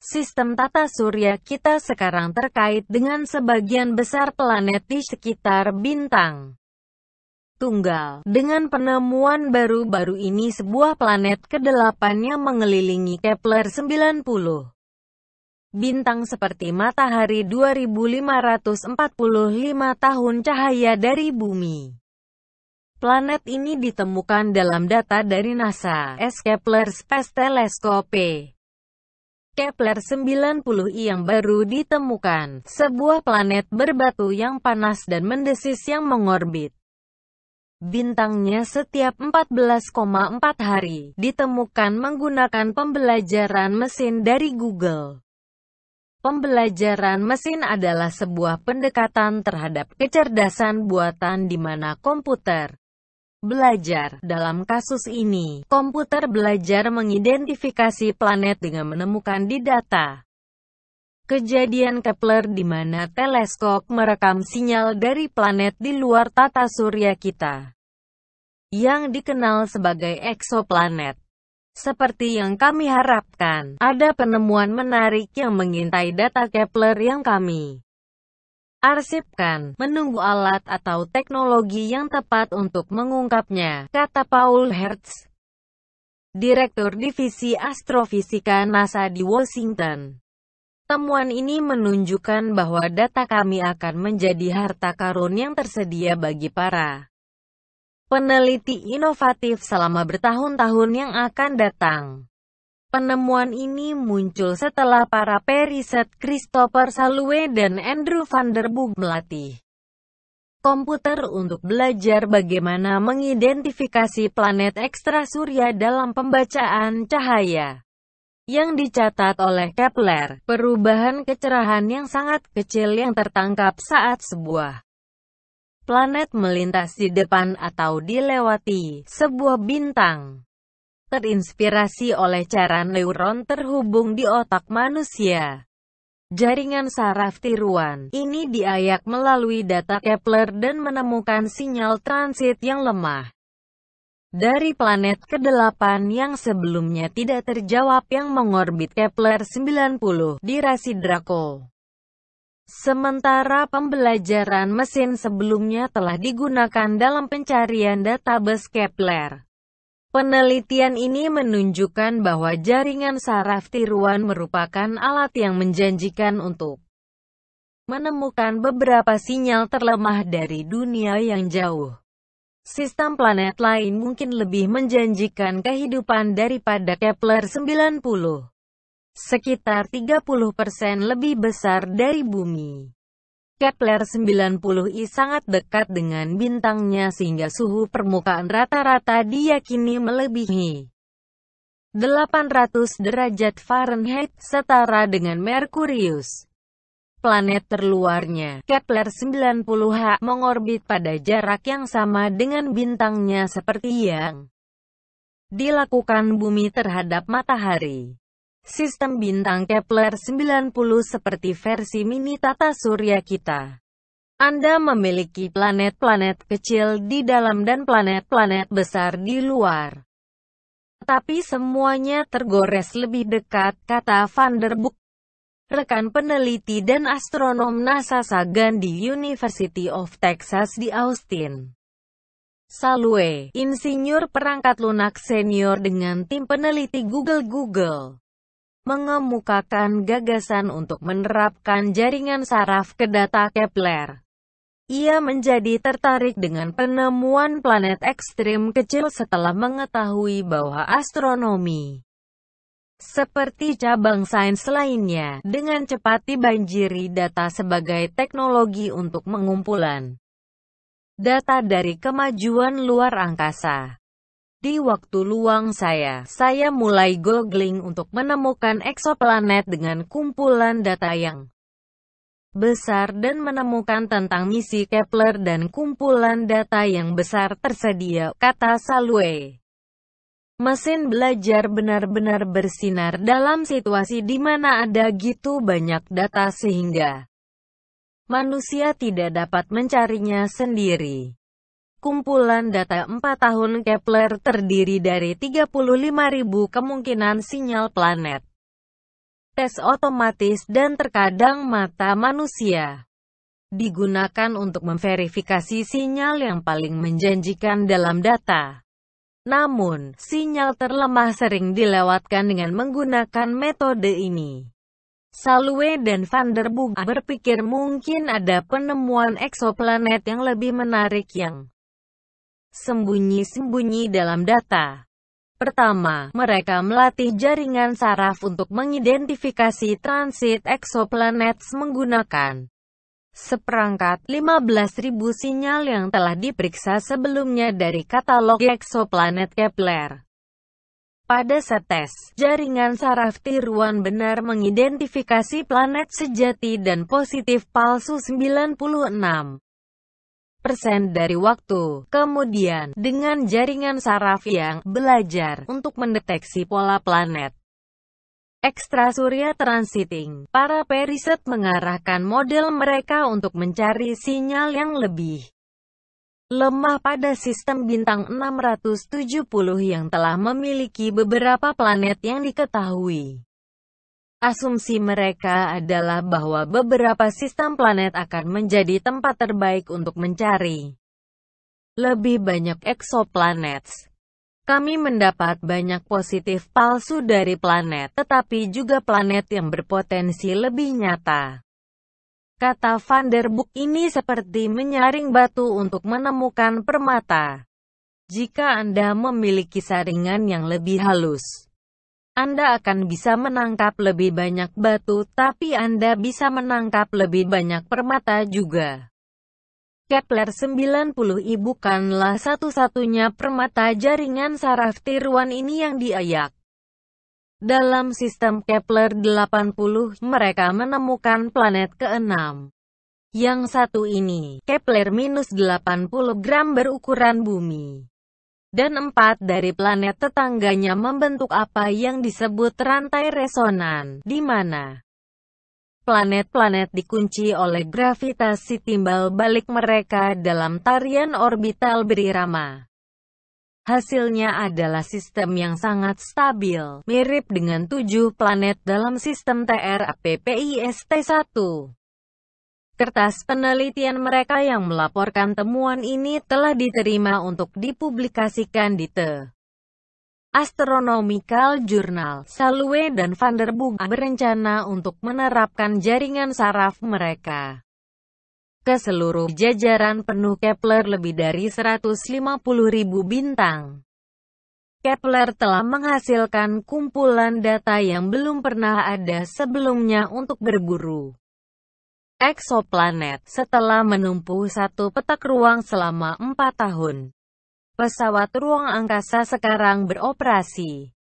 Sistem tata surya kita sekarang terkait dengan sebagian besar planet di sekitar bintang tunggal. Dengan penemuan baru-baru ini sebuah planet kedelapannya mengelilingi Kepler 90. Bintang seperti matahari 2545 tahun cahaya dari bumi. Planet ini ditemukan dalam data dari NASA, S. Kepler Space Telescope. Kepler 90 yang baru ditemukan, sebuah planet berbatu yang panas dan mendesis yang mengorbit. Bintangnya setiap 14,4 hari, ditemukan menggunakan pembelajaran mesin dari Google. Pembelajaran mesin adalah sebuah pendekatan terhadap kecerdasan buatan di mana komputer belajar. Dalam kasus ini, komputer belajar mengidentifikasi planet dengan menemukan di data kejadian Kepler di mana teleskop merekam sinyal dari planet di luar tata surya kita yang dikenal sebagai eksoplanet. Seperti yang kami harapkan, ada penemuan menarik yang mengintai data Kepler yang kami arsipkan, menunggu alat atau teknologi yang tepat untuk mengungkapnya, kata Paul Hertz, Direktur Divisi Astrofisika NASA di Washington. Temuan ini menunjukkan bahwa data kami akan menjadi harta karun yang tersedia bagi para peneliti inovatif selama bertahun-tahun yang akan datang. Penemuan ini muncul setelah para periset Christopher Salue dan Andrew van der Boog melatih komputer untuk belajar bagaimana mengidentifikasi planet ekstra surya dalam pembacaan cahaya yang dicatat oleh Kepler. Perubahan kecerahan yang sangat kecil yang tertangkap saat sebuah planet melintas di depan atau dilewati sebuah bintang terinspirasi oleh cara neuron terhubung di otak manusia. Jaringan saraf tiruan ini diayak melalui data Kepler dan menemukan sinyal transit yang lemah dari planet ke-8 yang sebelumnya tidak terjawab yang mengorbit Kepler 90 di rasi Draco. Sementara pembelajaran mesin sebelumnya telah digunakan dalam pencarian database Kepler. Penelitian ini menunjukkan bahwa jaringan saraf tiruan merupakan alat yang menjanjikan untuk menemukan beberapa sinyal terlemah dari dunia yang jauh. Sistem planet lain mungkin lebih menjanjikan kehidupan daripada Kepler 90. Sekitar 30% lebih besar dari bumi. Kepler 90i sangat dekat dengan bintangnya sehingga suhu permukaan rata-rata diyakini melebihi 800 derajat Fahrenheit, setara dengan Merkurius. Planet terluarnya, Kepler 90H mengorbit pada jarak yang sama dengan bintangnya seperti yang dilakukan bumi terhadap matahari. Sistem bintang Kepler 90 seperti versi mini tata surya kita. Anda memiliki planet-planet kecil di dalam dan planet-planet besar di luar. Tapi semuanya tergores lebih dekat, kata Van der Boek, rekan peneliti dan astronom NASA Sagan di University of Texas di Austin. Salwe, insinyur perangkat lunak senior dengan tim peneliti Google Google mengemukakan gagasan untuk menerapkan jaringan saraf ke data Kepler. Ia menjadi tertarik dengan penemuan planet ekstrim kecil setelah mengetahui bahwa astronomi seperti cabang sains lainnya, dengan cepat dibanjiri data sebagai teknologi untuk mengumpulan data dari kemajuan luar angkasa. Di waktu luang saya, saya mulai googling untuk menemukan eksoplanet dengan kumpulan data yang besar dan menemukan tentang misi Kepler dan kumpulan data yang besar tersedia, kata Salwe. Mesin belajar benar-benar bersinar dalam situasi di mana ada gitu banyak data sehingga manusia tidak dapat mencarinya sendiri. Kumpulan data 4 tahun Kepler terdiri dari 35.000 kemungkinan sinyal planet, tes otomatis dan terkadang mata manusia. Digunakan untuk memverifikasi sinyal yang paling menjanjikan dalam data. Namun, sinyal terlemah sering dilewatkan dengan menggunakan metode ini. Salwe dan Van der Bug berpikir mungkin ada penemuan eksoplanet yang lebih menarik yang sembunyi-sembunyi dalam data. Pertama, mereka melatih jaringan saraf untuk mengidentifikasi transit exoplanets menggunakan seperangkat 15.000 sinyal yang telah diperiksa sebelumnya dari katalog eksoplanet Kepler. Pada setes, jaringan saraf tiruan benar mengidentifikasi planet sejati dan positif palsu 96 dari waktu. Kemudian, dengan jaringan saraf yang belajar untuk mendeteksi pola planet, surya transiting, para periset mengarahkan model mereka untuk mencari sinyal yang lebih lemah pada sistem bintang 670 yang telah memiliki beberapa planet yang diketahui. Asumsi mereka adalah bahwa beberapa sistem planet akan menjadi tempat terbaik untuk mencari lebih banyak eksoplanets. Kami mendapat banyak positif palsu dari planet, tetapi juga planet yang berpotensi lebih nyata. Kata Van der Boek ini seperti menyaring batu untuk menemukan permata. Jika Anda memiliki saringan yang lebih halus, anda akan bisa menangkap lebih banyak batu, tapi Anda bisa menangkap lebih banyak permata juga. Kepler 90 i bukanlah satu-satunya permata jaringan saraf tiruan ini yang diayak. Dalam sistem Kepler 80, mereka menemukan planet keenam, Yang satu ini, Kepler-80 gram berukuran bumi dan empat dari planet tetangganya membentuk apa yang disebut rantai resonan, di mana planet-planet dikunci oleh gravitasi timbal balik mereka dalam tarian orbital berirama. Hasilnya adalah sistem yang sangat stabil, mirip dengan tujuh planet dalam sistem TRAPPIST-1. Kertas penelitian mereka yang melaporkan temuan ini telah diterima untuk dipublikasikan di The Astronomical Journal. Salue dan Vanderburg berencana untuk menerapkan jaringan saraf mereka ke seluruh jajaran penuh Kepler lebih dari 150.000 bintang. Kepler telah menghasilkan kumpulan data yang belum pernah ada sebelumnya untuk berburu eksoplanet. Setelah menempuh satu petak ruang selama empat tahun, pesawat ruang angkasa sekarang beroperasi.